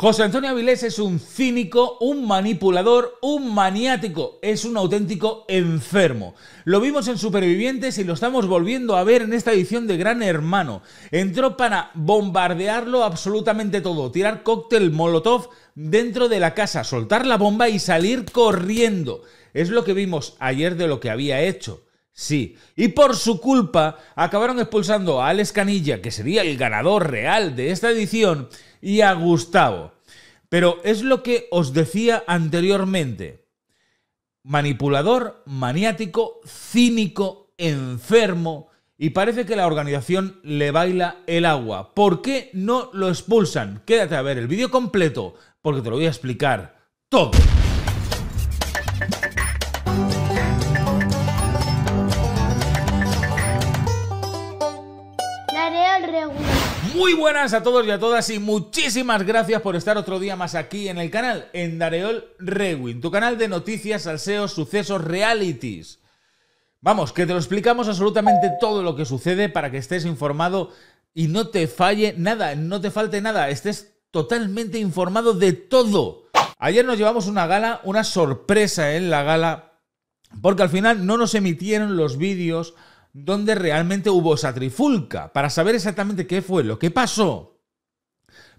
José Antonio Avilés es un cínico, un manipulador, un maniático, es un auténtico enfermo. Lo vimos en Supervivientes y lo estamos volviendo a ver en esta edición de Gran Hermano. Entró para bombardearlo absolutamente todo, tirar cóctel molotov dentro de la casa, soltar la bomba y salir corriendo. Es lo que vimos ayer de lo que había hecho. Sí. Y por su culpa acabaron expulsando a Alex Canilla, que sería el ganador real de esta edición, y a Gustavo. Pero es lo que os decía anteriormente. Manipulador, maniático, cínico, enfermo, y parece que la organización le baila el agua. ¿Por qué no lo expulsan? Quédate a ver el vídeo completo, porque te lo voy a explicar todo. buenas a todos y a todas y muchísimas gracias por estar otro día más aquí en el canal, en Dareol Rewin, tu canal de noticias, salseos, sucesos, realities. Vamos, que te lo explicamos absolutamente todo lo que sucede para que estés informado y no te falle nada, no te falte nada, estés totalmente informado de todo. Ayer nos llevamos una gala, una sorpresa en la gala, porque al final no nos emitieron los vídeos donde realmente hubo esa trifulca, para saber exactamente qué fue lo que pasó.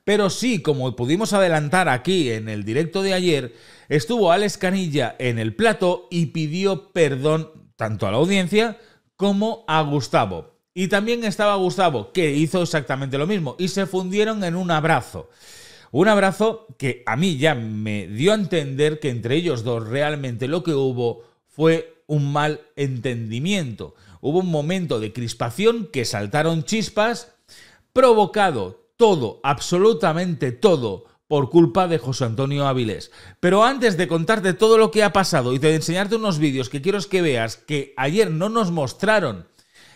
Pero sí, como pudimos adelantar aquí en el directo de ayer, estuvo Alex Canilla en el plato y pidió perdón tanto a la audiencia como a Gustavo. Y también estaba Gustavo, que hizo exactamente lo mismo, y se fundieron en un abrazo. Un abrazo que a mí ya me dio a entender que entre ellos dos realmente lo que hubo fue un mal entendimiento hubo un momento de crispación que saltaron chispas, provocado todo, absolutamente todo, por culpa de José Antonio Avilés. Pero antes de contarte todo lo que ha pasado y de enseñarte unos vídeos que quiero que veas que ayer no nos mostraron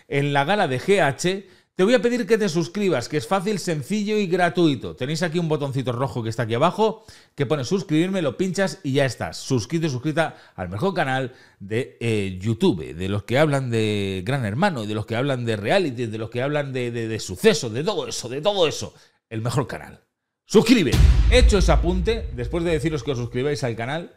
en la gala de GH, te voy a pedir que te suscribas, que es fácil, sencillo y gratuito. Tenéis aquí un botoncito rojo que está aquí abajo, que pone suscribirme, lo pinchas y ya estás. Suscrito y suscrita al mejor canal de eh, YouTube, de los que hablan de Gran Hermano, de los que hablan de reality, de los que hablan de, de, de sucesos, de todo eso, de todo eso. El mejor canal. Suscribe. Hecho ese apunte, después de deciros que os suscribáis al canal,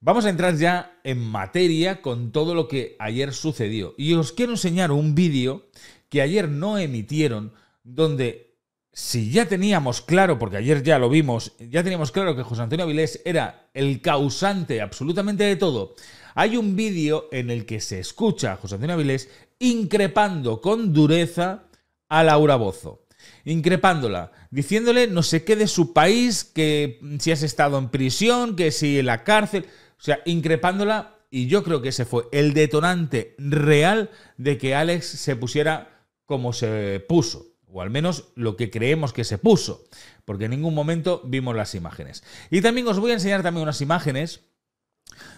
vamos a entrar ya en materia con todo lo que ayer sucedió. Y os quiero enseñar un vídeo que ayer no emitieron, donde si ya teníamos claro, porque ayer ya lo vimos, ya teníamos claro que José Antonio Avilés era el causante absolutamente de todo, hay un vídeo en el que se escucha a José Antonio Avilés increpando con dureza a Laura Bozo increpándola, diciéndole no sé qué de su país, que si has estado en prisión, que si en la cárcel, o sea, increpándola y yo creo que ese fue el detonante real de que Alex se pusiera como se puso, o al menos lo que creemos que se puso, porque en ningún momento vimos las imágenes. Y también os voy a enseñar también unas imágenes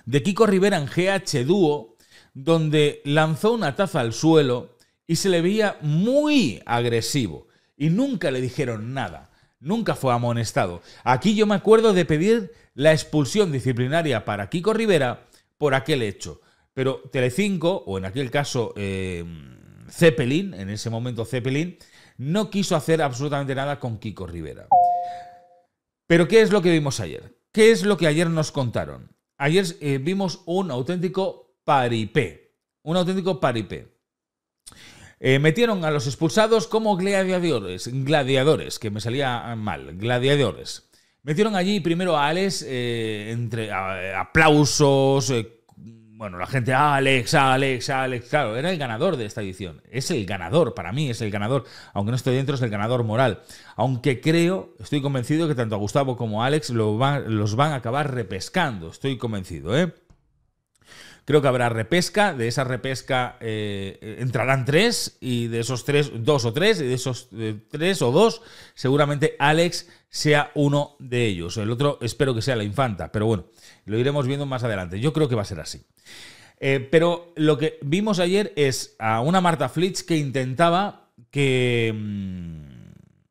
de Kiko Rivera en GH Dúo, donde lanzó una taza al suelo y se le veía muy agresivo y nunca le dijeron nada. Nunca fue amonestado. Aquí yo me acuerdo de pedir la expulsión disciplinaria para Kiko Rivera por aquel hecho. Pero Telecinco, o en aquel caso eh, Zeppelin, en ese momento Zeppelin, no quiso hacer absolutamente nada con Kiko Rivera. Pero ¿qué es lo que vimos ayer? ¿Qué es lo que ayer nos contaron? Ayer eh, vimos un auténtico paripé, un auténtico paripé. Eh, metieron a los expulsados como gladiadores, gladiadores, que me salía mal, gladiadores. Metieron allí primero a Alex eh, entre aplausos, bueno, la gente, Alex, Alex, Alex, claro, era el ganador de esta edición. Es el ganador, para mí es el ganador. Aunque no estoy dentro, es el ganador moral. Aunque creo, estoy convencido que tanto a Gustavo como a Alex los van a acabar repescando. Estoy convencido, ¿eh? Creo que habrá repesca, de esa repesca eh, entrarán tres y de esos tres, dos o tres, y de esos eh, tres o dos, seguramente Alex sea uno de ellos. El otro espero que sea la infanta, pero bueno, lo iremos viendo más adelante. Yo creo que va a ser así. Eh, pero lo que vimos ayer es a una Marta Flitz que intentaba que mm,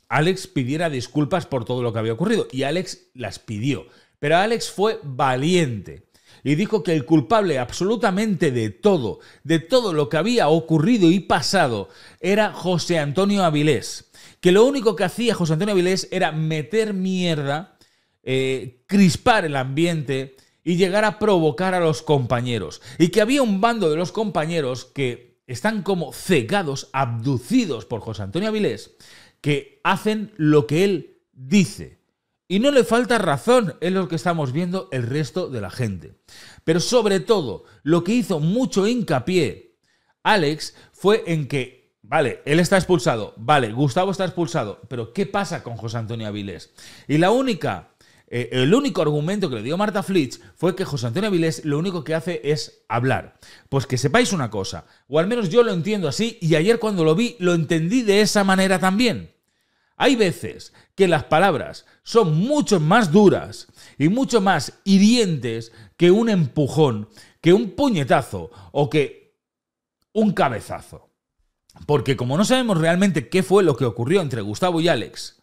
Alex pidiera disculpas por todo lo que había ocurrido. Y Alex las pidió. Pero Alex fue valiente y dijo que el culpable absolutamente de todo, de todo lo que había ocurrido y pasado, era José Antonio Avilés que lo único que hacía José Antonio Avilés era meter mierda, eh, crispar el ambiente y llegar a provocar a los compañeros. Y que había un bando de los compañeros que están como cegados, abducidos por José Antonio Avilés, que hacen lo que él dice. Y no le falta razón, es lo que estamos viendo el resto de la gente. Pero sobre todo, lo que hizo mucho hincapié Alex fue en que Vale, él está expulsado. Vale, Gustavo está expulsado. Pero ¿qué pasa con José Antonio Avilés? Y la única, eh, el único argumento que le dio Marta Flitsch fue que José Antonio Avilés lo único que hace es hablar. Pues que sepáis una cosa, o al menos yo lo entiendo así, y ayer cuando lo vi lo entendí de esa manera también. Hay veces que las palabras son mucho más duras y mucho más hirientes que un empujón, que un puñetazo o que un cabezazo. Porque como no sabemos realmente qué fue lo que ocurrió entre Gustavo y Alex,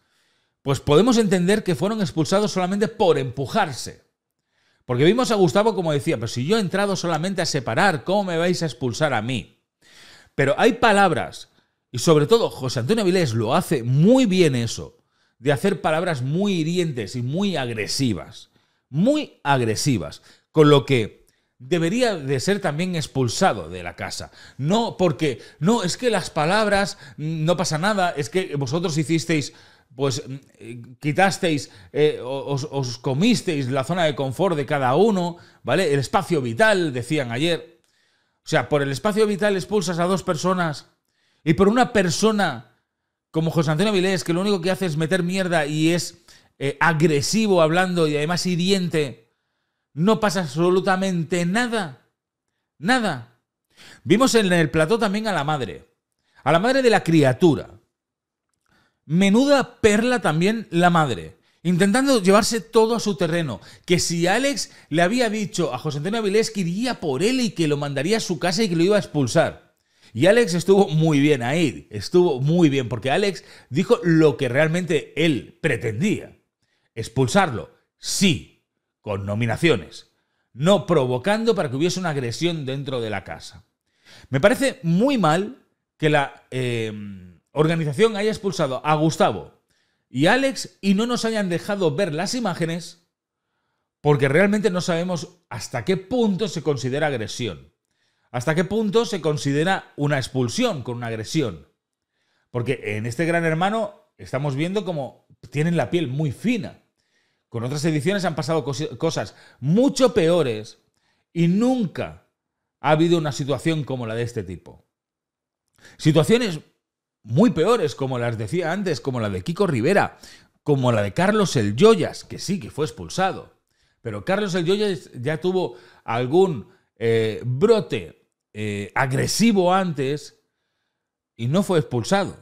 pues podemos entender que fueron expulsados solamente por empujarse. Porque vimos a Gustavo como decía, pero si yo he entrado solamente a separar, ¿cómo me vais a expulsar a mí? Pero hay palabras, y sobre todo José Antonio Avilés lo hace muy bien eso, de hacer palabras muy hirientes y muy agresivas. Muy agresivas. Con lo que debería de ser también expulsado de la casa. No porque, no, es que las palabras, mm, no pasa nada, es que vosotros hicisteis pues mm, eh, quitasteis, eh, os, comisteis la zona de confort de cada uno, ¿vale? El espacio vital, decían ayer. O sea, por el espacio vital expulsas a dos personas y por una persona como José Antonio Vilés, que lo único que hace es meter mierda y es eh, agresivo hablando y además hiriente, no pasa absolutamente nada. Nada. Vimos en el plató también a la madre, a la madre de la criatura. Menuda perla también la madre, intentando llevarse todo a su terreno, que si Alex le había dicho a José Antonio Avilés que iría por él y que lo mandaría a su casa y que lo iba a expulsar. Y Alex estuvo muy bien ahí, estuvo muy bien, porque Alex dijo lo que realmente él pretendía, expulsarlo, sí, con nominaciones, no provocando para que hubiese una agresión dentro de la casa. Me parece muy mal que la eh, organización haya expulsado a Gustavo y a Alex y no nos hayan dejado ver las imágenes porque realmente no sabemos hasta qué punto se considera agresión, hasta qué punto se considera una expulsión con una agresión. Porque en este gran hermano estamos viendo como tienen la piel muy fina con otras ediciones han pasado cosas mucho peores y nunca ha habido una situación como la de este tipo. Situaciones muy peores, como las decía antes, como la de Kiko Rivera, como la de Carlos El Joyas, que sí, que fue expulsado. Pero Carlos El Joyas ya tuvo algún eh, brote eh, agresivo antes y no fue expulsado.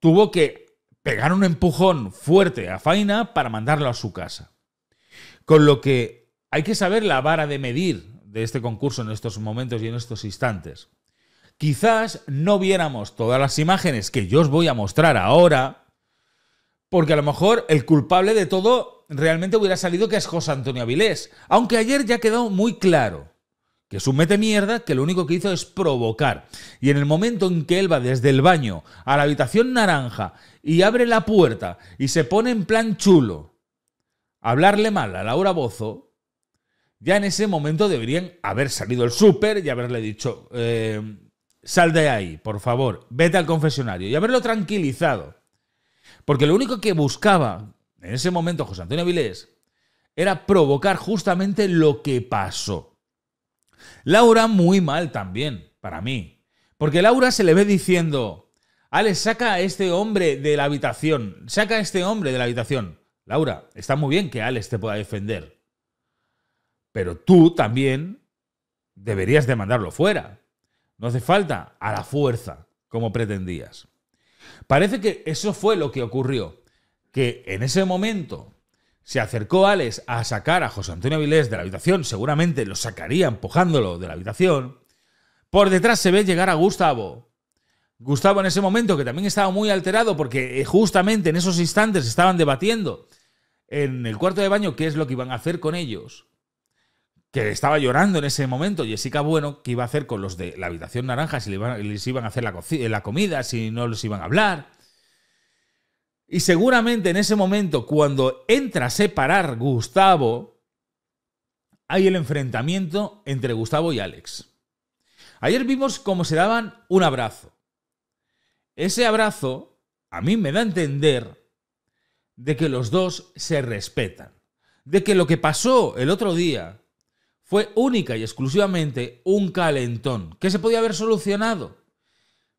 Tuvo que pegar un empujón fuerte a Faina para mandarlo a su casa. Con lo que hay que saber la vara de medir de este concurso en estos momentos y en estos instantes. Quizás no viéramos todas las imágenes que yo os voy a mostrar ahora, porque a lo mejor el culpable de todo realmente hubiera salido que es José Antonio Avilés, aunque ayer ya quedó muy claro que es un mete mierda que lo único que hizo es provocar. Y en el momento en que él va desde el baño a la habitación naranja y abre la puerta y se pone en plan chulo, hablarle mal a Laura Bozo, ya en ese momento deberían haber salido el súper y haberle dicho, eh, sal de ahí, por favor, vete al confesionario y haberlo tranquilizado. Porque lo único que buscaba en ese momento José Antonio Avilés era provocar justamente lo que pasó. Laura muy mal también, para mí. Porque Laura se le ve diciendo, Alex, saca a este hombre de la habitación, saca a este hombre de la habitación. Laura, está muy bien que Alex te pueda defender. Pero tú también deberías demandarlo fuera. No hace falta a la fuerza, como pretendías. Parece que eso fue lo que ocurrió. Que en ese momento se acercó Alex a sacar a José Antonio Avilés de la habitación, seguramente lo sacaría empujándolo de la habitación. Por detrás se ve llegar a Gustavo. Gustavo en ese momento, que también estaba muy alterado porque eh, justamente en esos instantes estaban debatiendo en el cuarto de baño qué es lo que iban a hacer con ellos. Que estaba llorando en ese momento Jessica Bueno, qué iba a hacer con los de la habitación naranja, si les iban a hacer la comida, si no les iban a hablar. Y seguramente en ese momento, cuando entra a separar Gustavo, hay el enfrentamiento entre Gustavo y Alex. Ayer vimos cómo se daban un abrazo. Ese abrazo a mí me da a entender de que los dos se respetan, de que lo que pasó el otro día fue única y exclusivamente un calentón que se podía haber solucionado.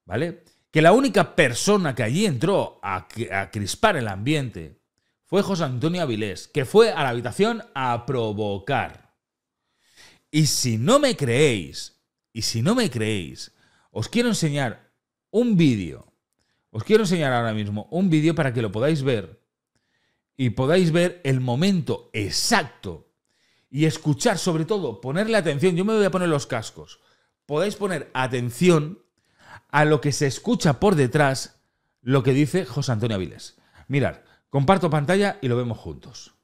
¿Vale? que la única persona que allí entró a, crispar el ambiente fue José Antonio Avilés, que fue a la habitación a provocar. Y si no me creéis, y si no me creéis, os quiero enseñar un vídeo. Os quiero enseñar ahora mismo un vídeo para que lo podáis ver y podáis ver el momento exacto y escuchar sobre todo, ponerle atención. Yo me voy a poner los cascos. podéis poner atención a lo que se escucha por detrás lo que dice José Antonio Avilés. Mirad, comparto pantalla y lo vemos juntos.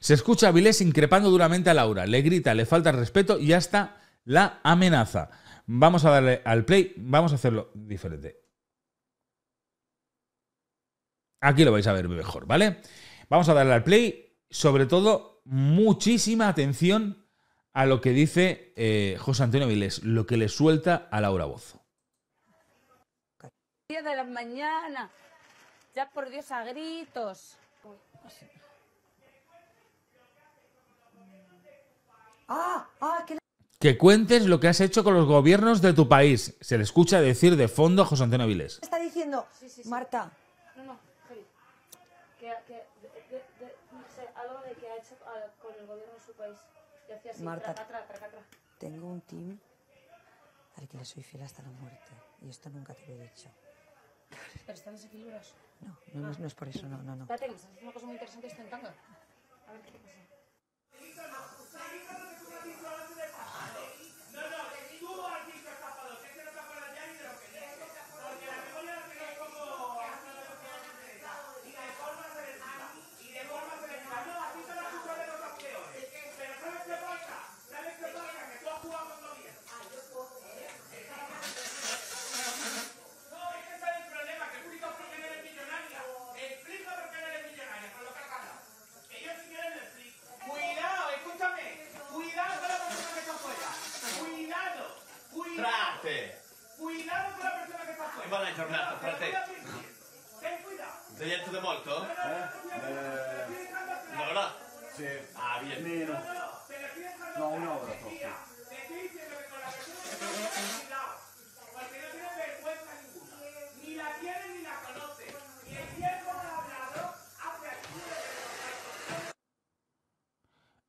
Se escucha a Avilés increpando duramente a Laura, le grita, le falta respeto y hasta la amenaza. Vamos a darle al play, vamos a hacerlo diferente. Aquí lo vais a ver mejor, ¿vale? Vamos a darle al play, sobre todo muchísima atención a lo que dice eh, José Antonio Vilés, lo que le suelta a Laura Bozo. de la mañana, ya por Dios a gritos. Ah, ah, que, cuentes lo que has hecho con los gobiernos de tu país. Se le escucha decir de fondo a José Antonio Vilés. Está diciendo, Marta. No, no, que, que, no sé, algo de que ha hecho ah, con el gobierno de su país. Marta, tengo un team al que le soy fiel hasta la muerte. Y esto nunca te lo he dicho. ¿Pero están desequilibrados? No, no, es, por eso, no, no, no. Espérate, que me estás haciendo una cosa muy interesante esto en tanga. A ver qué pasa.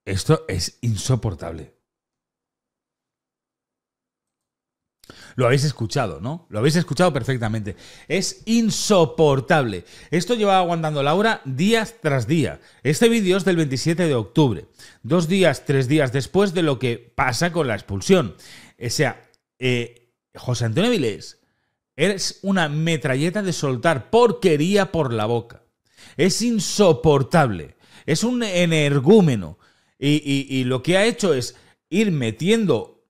Esto es insoportable. Lo habéis escuchado, ¿no? Lo habéis escuchado perfectamente. Es insoportable. Esto lleva aguantando Laura días tras día. Este vídeo es del 27 de octubre, dos días, tres días después de lo que pasa con la expulsión. O sea, eh, José Antonio Vilés, eres una metralleta de soltar porquería por la boca. Es insoportable. Es un energúmeno. Y, lo que ha hecho es ir metiendo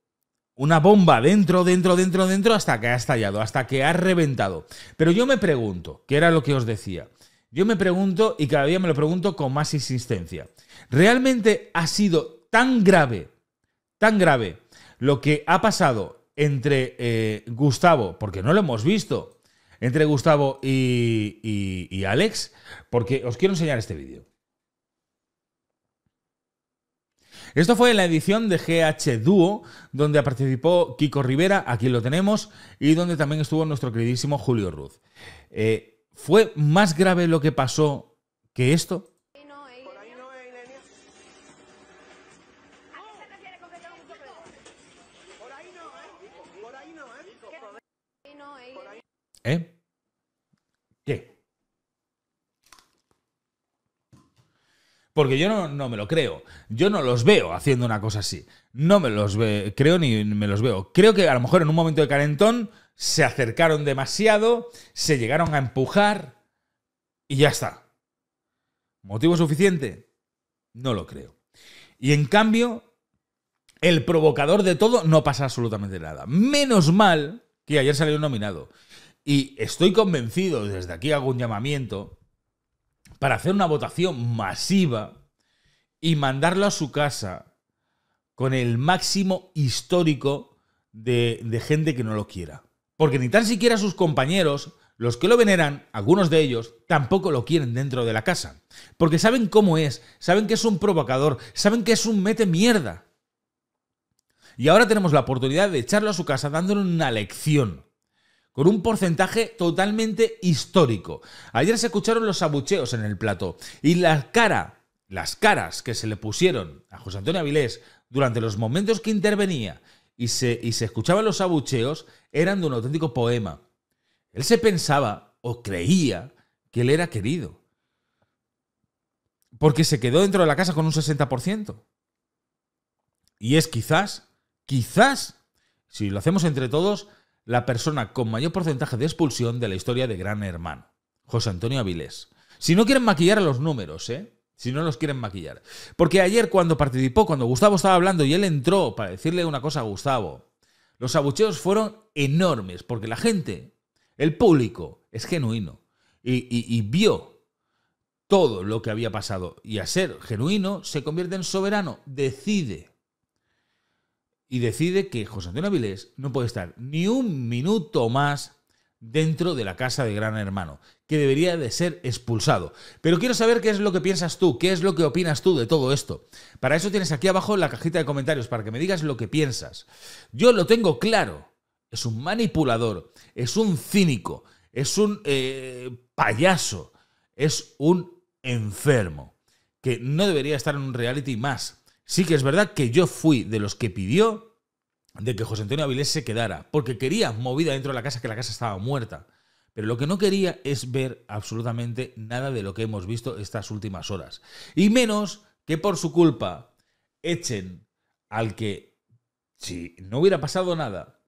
una bomba dentro, dentro, dentro, dentro, hasta que ha estallado, hasta que ha reventado. Pero yo me pregunto, que era lo que os decía, yo me pregunto y cada día me lo pregunto con más insistencia, ¿realmente ha sido tan grave, tan grave lo que ha pasado entre eh, Gustavo, porque no lo hemos visto, entre Gustavo y, y Alex? Porque os quiero enseñar este vídeo. Esto fue en la edición de GH Duo, donde participó Kiko Rivera, aquí lo tenemos, y donde también estuvo nuestro queridísimo Julio Ruz. Eh, ¿Fue más grave lo que pasó que esto? ¿Eh? Porque yo no, no, me lo creo. Yo no los veo haciendo una cosa así. No me los creo ni me los veo. Creo que a lo mejor en un momento de calentón se acercaron demasiado, se llegaron a empujar y ya está. ¿Motivo suficiente? No lo creo. Y en cambio, el provocador de todo no pasa absolutamente nada. Menos mal que ayer salió nominado. Y estoy convencido, desde aquí hago un llamamiento, para hacer una votación masiva y mandarlo a su casa con el máximo histórico de, gente que no lo quiera. Porque ni tan siquiera sus compañeros, los que lo veneran, algunos de ellos, tampoco lo quieren dentro de la casa. Porque saben cómo es, saben que es un provocador, saben que es un mete mierda. Y ahora tenemos la oportunidad de echarlo a su casa dándole una lección con un porcentaje totalmente histórico. Ayer se escucharon los abucheos en el plato y la cara, las caras que se le pusieron a José Antonio Avilés durante los momentos que intervenía y se, y se escuchaban los abucheos eran de un auténtico poema. Él se pensaba o creía que él era querido. Porque se quedó dentro de la casa con un 60%. Y es quizás, quizás, si lo hacemos entre todos, la persona con mayor porcentaje de expulsión de la historia de Gran Hermano, José Antonio Avilés. Si no quieren maquillar a los números, ¿eh? Si no los quieren maquillar. Porque ayer cuando participó, cuando Gustavo estaba hablando y él entró para decirle una cosa a Gustavo, los abucheos fueron enormes, porque la gente, el público, es genuino y, y vio todo lo que había pasado. Y a ser genuino, se convierte en soberano, decide y decide que José Antonio Avilés no puede estar ni un minuto más dentro de la casa de Gran Hermano, que debería de ser expulsado. Pero quiero saber qué es lo que piensas tú, qué es lo que opinas tú de todo esto. Para eso tienes aquí abajo la cajita de comentarios, para que me digas lo que piensas. Yo lo tengo claro, es un manipulador, es un cínico, es un eh, payaso, es un enfermo, que no debería estar en un reality más. Sí que es verdad que yo fui de los que pidió de que José Antonio Avilés se quedara, porque quería movida dentro de la casa, que la casa estaba muerta. Pero lo que no quería es ver absolutamente nada de lo que hemos visto estas últimas horas. Y menos que por su culpa echen al que, si no hubiera pasado nada,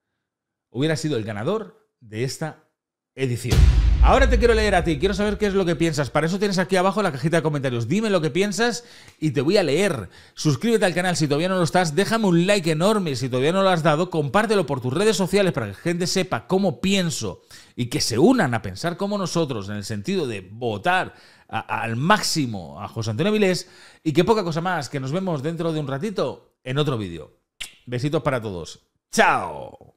hubiera sido el ganador de esta edición. Ahora te quiero leer a ti, quiero saber qué es lo que piensas. Para eso tienes aquí abajo la cajita de comentarios. Dime lo que piensas y te voy a leer. Suscríbete al canal si todavía no lo estás, déjame un like enorme si todavía no lo has dado, compártelo por tus redes sociales para que la gente sepa cómo pienso y que se unan a pensar como nosotros en el sentido de votar al máximo a José Antonio Vilés y que poca cosa más, que nos vemos dentro de un ratito en otro vídeo. Besitos para todos. ¡Chao!